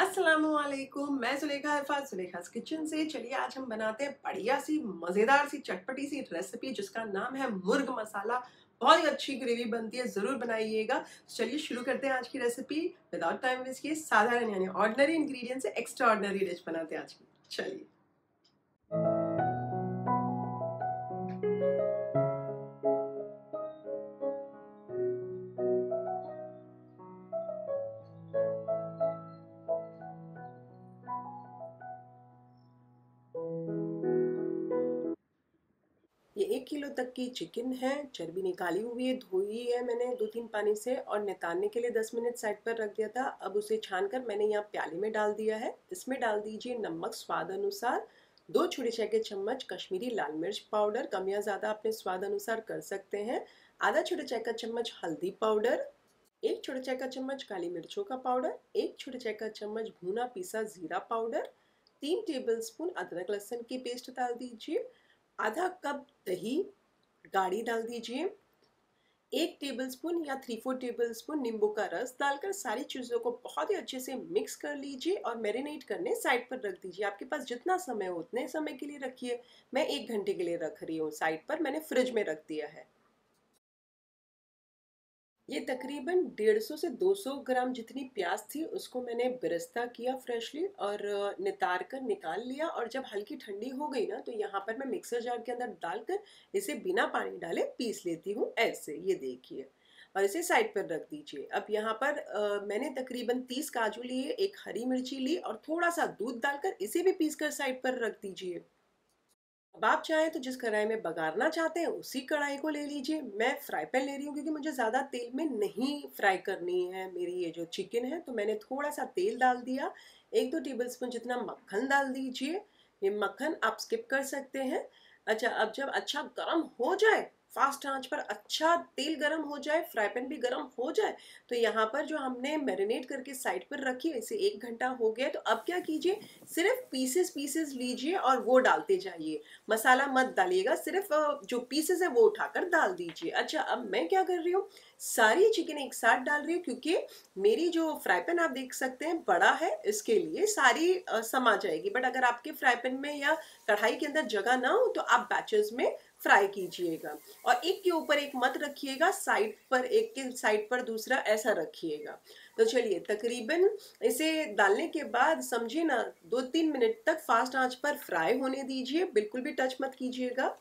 असलकुम मैं सुलेखा अरफात सुलेखा किचन से चलिए आज हम बनाते हैं बढ़िया सी मज़ेदार सी चटपटी सी रेसिपी जिसका नाम है मुर्ग मसाला बहुत ही अच्छी ग्रेवी बनती है ज़रूर बनाइएगा चलिए शुरू करते हैं आज की रेसिपी विदाउट टाइम वेस्ट किए साधारण यानी ऑर्डनरी इंग्रेडिएंट से एक्स्ट्रा ऑर्डनरी डिश बनाते हैं आज की चलिए तक की चिकन है चर्बी निकाली हुई है धोई है मैंने दो तीन पानी से और नितानने के लिए दस मिनट साइड पर रख दिया था अब उसे छान कर मैंने यहाँ प्याले में डाल दिया है इसमें डाल दीजिए नमक स्वाद अनुसार दो छोटे चाय के चम्मच कश्मीरी लाल मिर्च पाउडर कम या ज़्यादा अपने स्वाद अनुसार कर सकते हैं आधा छोटे चाय का चम्मच हल्दी पाउडर एक छोटे चाय का चम्मच काली मिर्चों का पाउडर एक छोटे चाय का चम्मच भुना पिसा ज़ीरा पाउडर तीन टेबलस्पून अदरक लहसुन की पेस्ट डाल दीजिए आधा कप दही गाढ़ी डाल दीजिए एक टेबलस्पून या थ्री फोर टेबलस्पून नींबू का रस डालकर सारी चीज़ों को बहुत ही अच्छे से मिक्स कर लीजिए और मैरिनेट करने साइड पर रख दीजिए आपके पास जितना समय हो उतने समय के लिए रखिए मैं एक घंटे के लिए रख रही हूँ साइड पर मैंने फ्रिज में रख दिया है ये तकरीबन 150 से 200 ग्राम जितनी प्याज थी उसको मैंने बिरस्ता किया फ्रेशली और नितार कर निकाल लिया और जब हल्की ठंडी हो गई ना तो यहाँ पर मैं मिक्सर जार के अंदर डालकर इसे बिना पानी डाले पीस लेती हूँ ऐसे ये देखिए और इसे साइड पर रख दीजिए अब यहाँ पर आ, मैंने तकरीबन तीस काजू लिए एक हरी मिर्ची ली और थोड़ा सा दूध डालकर इसे भी पीस कर साइड पर रख दीजिए अब आप चाहें तो जिस कढ़ाई में बघारना चाहते हैं उसी कढ़ाई को ले लीजिए मैं फ्राई पैन ले रही हूँ क्योंकि मुझे ज़्यादा तेल में नहीं फ्राई करनी है मेरी ये जो चिकन है तो मैंने थोड़ा सा तेल डाल दिया एक दो टेबल स्पून जितना मक्खन डाल दीजिए ये मक्खन आप स्किप कर सकते हैं अच्छा अब जब अच्छा गर्म हो जाए फास्ट आंच पर अच्छा तेल गरम हो जाए फ्राई पैन भी गरम हो जाए तो यहाँ पर जो हमने मैरिनेट करके साइड पर रखी इसे एक घंटा हो गया तो अब क्या कीजिए सिर्फ पीसेस पीसेस लीजिए और वो डालते जाइए मसाला मत डालिएगा सिर्फ जो पीसेस है वो उठाकर डाल दीजिए अच्छा अब मैं क्या कर रही हूँ सारी चिकन एक साथ डाल रही हूँ क्योंकि मेरी जो फ्राई पैन आप देख सकते हैं बड़ा है इसके लिए सारी समा जाएगी बट अगर आपके फ्राई पैन में या कढ़ाई के अंदर जगह ना हो तो आप बैचेस में फ्राई कीजिएगा और एक के ऊपर एक मत रखिएगा साइड पर एक के साइड पर दूसरा ऐसा रखिएगा तो चलिए तकरीबन इसे डालने के बाद समझिए ना दो तीन मिनट तक फास्ट आंच पर फ्राई होने दीजिए बिल्कुल भी टच मत कीजिएगा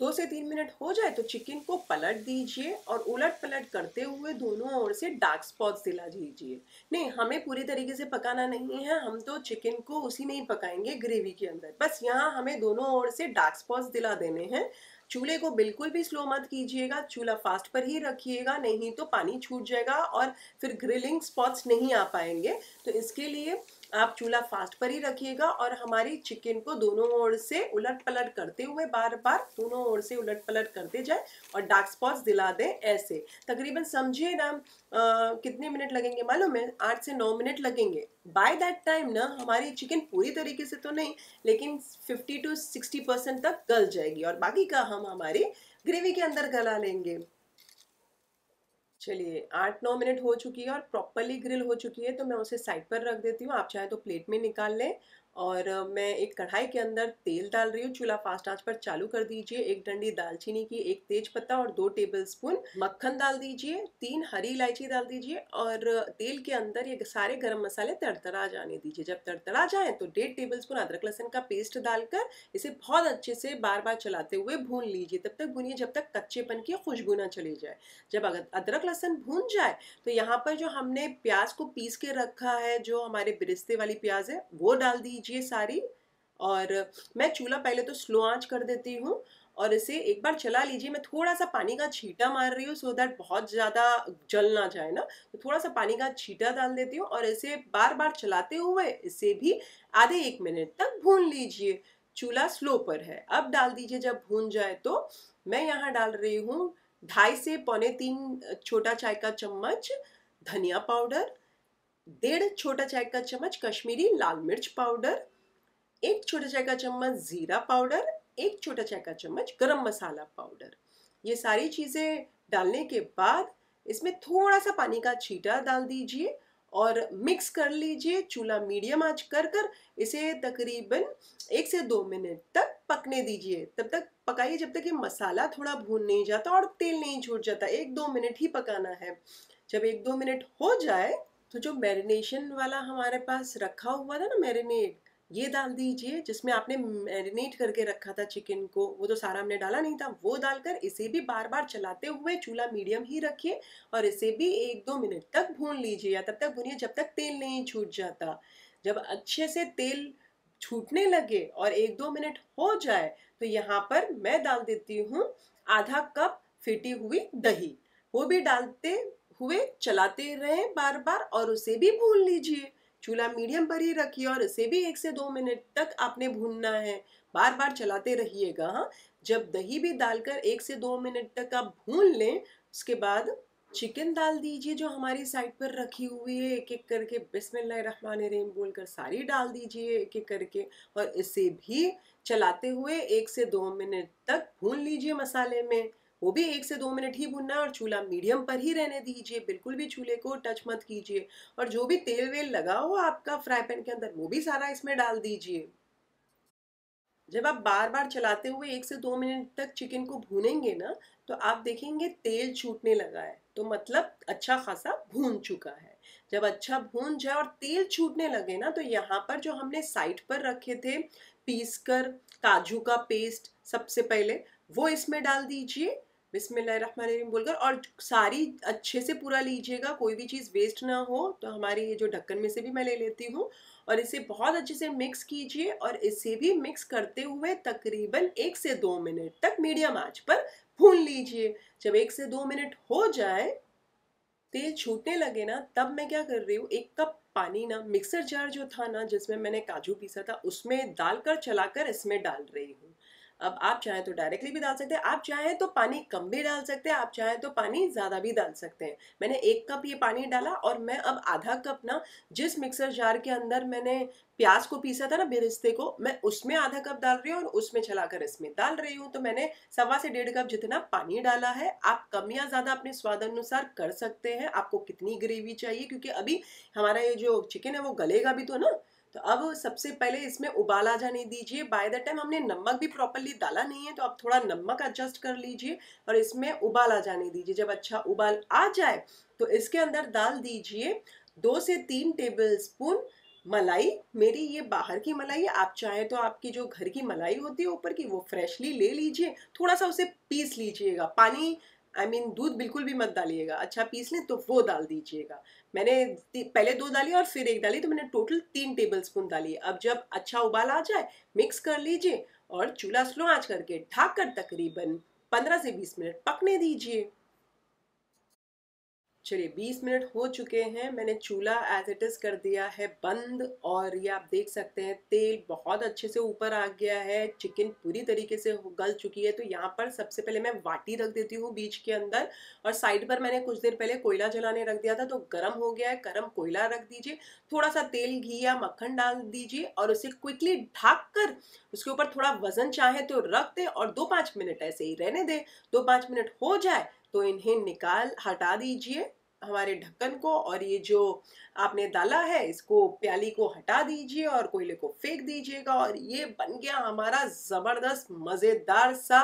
दो से तीन मिनट हो जाए तो चिकन को पलट दीजिए और उलट पलट करते हुए दोनों ओर से डार्क स्पॉट्स दिला दीजिए नहीं हमें पूरी तरीके से पकाना नहीं है हम तो चिकन को उसी में ही पकाएंगे ग्रेवी के अंदर बस यहाँ हमें दोनों ओर से डार्क स्पॉट्स दिला देने हैं चूल्हे को बिल्कुल भी स्लो मत कीजिएगा चूल्हा फास्ट पर ही रखिएगा नहीं तो पानी छूट जाएगा और फिर ग्रिलिंग स्पॉट्स नहीं आ पाएंगे तो इसके लिए आप चूल्हा फास्ट पर ही रखिएगा और हमारी चिकन को दोनों ओर से उलट पलट करते हुए बार बार दोनों ओर से उलट पलट करते जाए और डार्क स्पॉट्स दिला दें ऐसे तकरीबन समझिए ना कितने मिनट लगेंगे मालूम है आठ से नौ मिनट लगेंगे बाय दैट टाइम ना हमारी चिकन पूरी तरीके से तो नहीं लेकिन फिफ्टी टू सिक्सटी परसेंट तक गल जाएगी और बाकी का हम हमारी ग्रेवी के अंदर गला लेंगे चलिए आठ नौ मिनट हो चुकी है और प्रॉपरली ग्रिल हो चुकी है तो मैं उसे साइड पर रख देती हूँ आप चाहे तो प्लेट में निकाल लें और मैं एक कढ़ाई के अंदर तेल डाल रही हूँ चूल्हा फास्ट आंच पर चालू कर दीजिए एक डंडी दालचीनी की एक तेज पत्ता और दो टेबल स्पून मक्खन डाल दीजिए तीन हरी इलायची डाल दीजिए और तेल के अंदर ये सारे गर्म मसाले तड़तड़ा जाने दीजिए जब तड़तड़ा जाए तो डेढ़ टेबल स्पून अदरक लहसन का पेस्ट डालकर इसे बहुत अच्छे से बार बार चलाते हुए भून लीजिए तब तक भूनिए जब तक कच्चेपन की खुशबू ना चली जाए जब अदरक लहसन भून जाए तो यहाँ पर जो हमने प्याज को पीस के रखा है जो हमारे बिरिस्ते वाली प्याज है वो डाल दीजिए लीजिए सारी और मैं चूल्हा पहले तो स्लो आंच कर देती हूँ और इसे एक बार चला लीजिए मैं थोड़ा सा पानी का छीटा मार रही हूँ सो दैट बहुत ज़्यादा जल ना जाए ना तो थोड़ा सा पानी का छीटा डाल देती हूँ और इसे बार बार चलाते हुए इसे भी आधे एक मिनट तक भून लीजिए चूल्हा स्लो पर है अब डाल दीजिए जब भून जाए तो मैं यहाँ डाल रही हूँ ढाई से पौने तीन छोटा चाय का चम्मच धनिया पाउडर डेढ़ छोटा चाय का चम्मच कश्मीरी लाल मिर्च पाउडर एक छोटा चाय का चम्मच ज़ीरा पाउडर एक छोटा चाय का चम्मच गरम मसाला पाउडर ये सारी चीज़ें डालने के बाद इसमें थोड़ा सा पानी का छीटा डाल दीजिए और मिक्स कर लीजिए चूल्हा मीडियम आंच कर कर इसे तकरीबन एक से दो मिनट तक पकने दीजिए तब तक पकाइए जब तक ये मसाला थोड़ा भून नहीं जाता और तेल नहीं छूट जाता एक दो मिनट ही पकाना है जब एक दो मिनट हो जाए तो जो मैरिनेशन वाला हमारे पास रखा हुआ था ना मैरिनेट ये डाल दीजिए जिसमें आपने मैरिनेट करके रखा था चिकन को वो तो सारा हमने डाला नहीं था वो डालकर इसे भी बार बार चलाते हुए चूल्हा मीडियम ही रखिए और इसे भी एक दो मिनट तक भून लीजिए या तब तक भूनिए जब तक तेल नहीं छूट जाता जब अच्छे से तेल छूटने लगे और एक दो मिनट हो जाए तो यहाँ पर मैं डाल देती हूँ आधा कप फिटी हुई दही वो भी डालते हुए चलाते रहे बार बार और उसे भी भून लीजिए चूल्हा मीडियम पर ही रखिए और इसे भी एक से दो मिनट तक आपने भूनना है बार बार चलाते रहिएगा हाँ जब दही भी डालकर एक से दो मिनट तक आप भून लें उसके बाद चिकन डाल दीजिए जो हमारी साइड पर रखी हुई है एक एक करके बोल कर सारी डाल दीजिए एक एक करके और इसे भी चलाते हुए एक से दो मिनट तक भून लीजिए मसाले में वो भी एक से दो मिनट ही भुनना है और चूल्हा मीडियम पर ही रहने दीजिए बिल्कुल भी चूल्हे को टच मत कीजिए और जो भी तेल वेल लगा हो आपका फ्राई पैन के अंदर वो भी सारा इसमें डाल दीजिए जब आप बार बार चलाते हुए एक से दो मिनट तक चिकन को भूनेंगे ना तो आप देखेंगे तेल छूटने लगा है तो मतलब अच्छा खासा भून चुका है जब अच्छा भून जाए और तेल छूटने लगे ना तो यहाँ पर जो हमने साइड पर रखे थे पीसकर काजू का पेस्ट सबसे पहले वो इसमें डाल दीजिए बिस्मिल्लाहिर्रहमानिर्रहीम बोलकर और सारी अच्छे से पूरा लीजिएगा कोई भी चीज़ वेस्ट ना हो तो हमारे ये जो ढक्कन में से भी मैं ले लेती हूँ और इसे बहुत अच्छे से मिक्स कीजिए और इसे भी मिक्स करते हुए तकरीबन एक से दो मिनट तक मीडियम आंच पर भून लीजिए जब एक से दो मिनट हो जाए तेल छूटने लगे ना तब मैं क्या कर रही हूँ एक कप पानी ना मिक्सर जार जो था ना जिसमें मैंने काजू पीसा था उसमें डालकर चलाकर इसमें डाल रही हूँ अब आप चाहें तो डायरेक्टली भी डाल सकते हैं आप चाहें तो पानी कम भी डाल सकते हैं आप चाहें तो पानी ज़्यादा भी डाल सकते हैं मैंने एक कप ये पानी डाला और मैं अब आधा कप ना जिस मिक्सर जार के अंदर मैंने प्याज को पीसा था ना बेरिस्ते को मैं उसमें आधा कप डाल रही हूँ और उसमें छलाकर इसमें डाल रही हूँ तो मैंने सवा से डेढ़ कप जितना पानी डाला है आप कम या ज़्यादा अपने स्वाद अनुसार कर सकते हैं आपको कितनी ग्रेवी चाहिए क्योंकि अभी हमारा ये जो चिकन है वो गलेगा भी तो ना तो अब सबसे पहले इसमें उबाला जाने दीजिए बाय द टाइम हमने नमक भी प्रॉपरली डाला नहीं है तो आप थोड़ा नमक एडजस्ट कर लीजिए और इसमें उबाला जाने दीजिए जब अच्छा उबाल आ जाए तो इसके अंदर डाल दीजिए दो से तीन टेबल स्पून मलाई मेरी ये बाहर की मलाई है आप चाहे तो आपकी जो घर की मलाई होती है ऊपर की वो फ्रेशली ले लीजिए थोड़ा सा उसे पीस लीजिएगा पानी आई I मीन mean, दूध बिल्कुल भी मत डालिएगा अच्छा पीस लें तो वो डाल दीजिएगा मैंने पहले दो डाली और फिर एक डाली तो मैंने टोटल तीन टेबल स्पून डाली अब जब अच्छा उबाल आ जाए मिक्स कर लीजिए और चूल्हा स्लो आँच करके ढाक कर तकरीबन पंद्रह से बीस मिनट पकने दीजिए चलिए 20 मिनट हो चुके हैं मैंने चूल्हा एज इट इज़ कर दिया है बंद और ये आप देख सकते हैं तेल बहुत अच्छे से ऊपर आ गया है चिकन पूरी तरीके से गल चुकी है तो यहाँ पर सबसे पहले मैं वाटी रख देती हूँ बीच के अंदर और साइड पर मैंने कुछ देर पहले कोयला जलाने रख दिया था तो गर्म हो गया है गर्म कोयला रख दीजिए थोड़ा सा तेल घी या मक्खन डाल दीजिए और उसे क्विकली ढाक कर उसके ऊपर थोड़ा वजन चाहे तो रख दे और दो पाँच मिनट ऐसे ही रहने दे दो पाँच मिनट हो जाए तो इन्हें निकाल हटा दीजिए हमारे ढक्कन को और ये जो आपने डाला है इसको प्याली को हटा दीजिए और कोयले को फेंक दीजिएगा और ये बन गया हमारा ज़बरदस्त मज़ेदार सा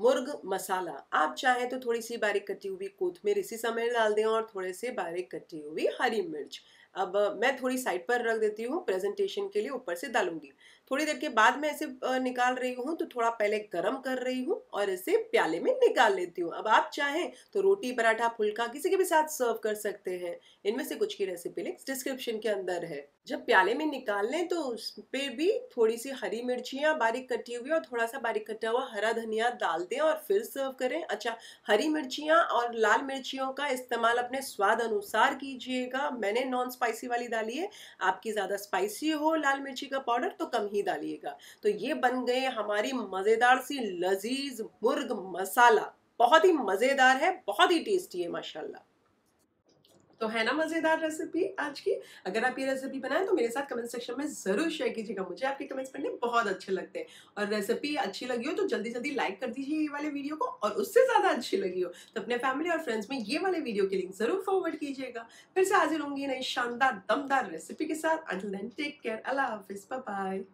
मुर्ग मसाला आप चाहें तो थोड़ी सी बारीक कटी हुई कोथमीर इसी समय डाल दें और थोड़े से बारीक कटी हुई हरी मिर्च अब मैं थोड़ी साइड पर रख देती हूँ प्रेजेंटेशन के लिए ऊपर से डालूंगी थोड़ी देर के बाद मैं इसे निकाल रही हूँ तो थोड़ा पहले गर्म कर रही हूँ और इसे प्याले में निकाल लेती हूँ अब आप चाहें तो रोटी पराठा फुल्का किसी के भी साथ सर्व कर सकते हैं इनमें से कुछ की रेसिपी लिंक डिस्क्रिप्शन के अंदर है जब प्याले में निकाल लें तो उस पर भी थोड़ी सी हरी मिर्चियाँ बारीक कटी हुई और थोड़ा सा बारीक कटा हुआ हरा धनिया डाल दें और फिर सर्व करें अच्छा हरी मिर्चियाँ और लाल मिर्चियों का इस्तेमाल अपने स्वाद अनुसार कीजिएगा मैंने नॉन स्पाइसी वाली डाली है आपकी ज़्यादा स्पाइसी हो लाल मिर्ची का पाउडर तो कम ही नहीं डालिएगा तो ये बन गए हमारी मज़ेदार सी लजीज मुर्ग मसाला बहुत ही मज़ेदार है बहुत ही टेस्टी है माशाल्लाह तो है ना मज़ेदार रेसिपी आज की अगर आप ये रेसिपी बनाएं तो मेरे साथ कमेंट सेक्शन में ज़रूर शेयर कीजिएगा मुझे आपके कमेंट्स पढ़ने बहुत अच्छे लगते हैं और रेसिपी अच्छी लगी हो तो जल्दी जल्दी लाइक कर दीजिए ये वाले वीडियो को और उससे ज़्यादा अच्छी लगी हो तो अपने फैमिली और फ्रेंड्स में ये वाले वीडियो की लिंक ज़रूर फॉरवर्ड कीजिएगा फिर से हाजिर होंगी नई शानदार दमदार रेसिपी के साथ अंटिल देन टेक केयर अल्लाह हाफिज़ बाय